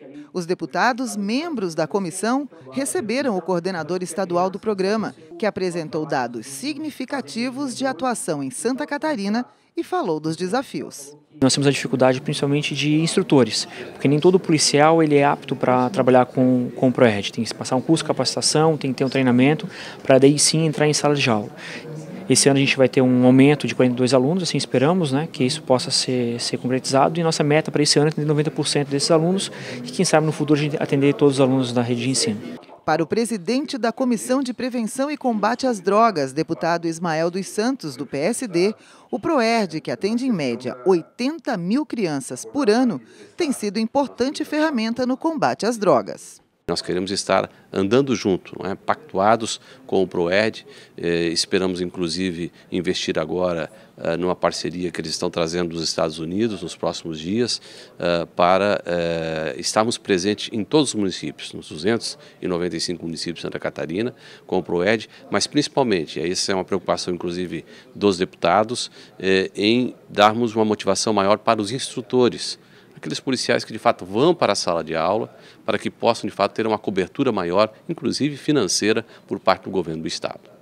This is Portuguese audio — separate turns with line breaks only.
É Os deputados, membros da comissão, receberam o coordenador estadual do programa, que apresentou dados significativos de atuação em Santa Catarina e falou dos desafios.
Nós temos a dificuldade principalmente de instrutores, porque nem todo policial ele é apto para trabalhar com, com o PROED. Tem que passar um curso de capacitação, tem que ter um treinamento, para daí sim entrar em sala de aula. Esse ano a gente vai ter um aumento de 42 alunos, assim esperamos né, que isso possa ser, ser concretizado. E nossa meta para esse ano é atender 90% desses alunos e, quem sabe, no futuro a gente atender todos os alunos da rede de ensino. Para o presidente da Comissão
de Prevenção e Combate às Drogas, deputado Ismael dos Santos, do PSD, o PROERD, que atende em média 80 mil crianças por ano, tem sido importante ferramenta no combate às drogas.
Nós queremos estar andando junto, é? pactuados com o PROED. Eh, esperamos, inclusive, investir agora eh, numa parceria que eles estão trazendo dos Estados Unidos nos próximos dias eh, para eh, estarmos presentes em todos os municípios, nos 295 municípios de Santa Catarina, com o PROED, mas principalmente, essa é uma preocupação, inclusive, dos deputados, eh, em darmos uma motivação maior para os instrutores aqueles policiais que de fato vão para a sala de aula, para que possam de fato ter uma cobertura maior, inclusive financeira, por parte do governo do Estado.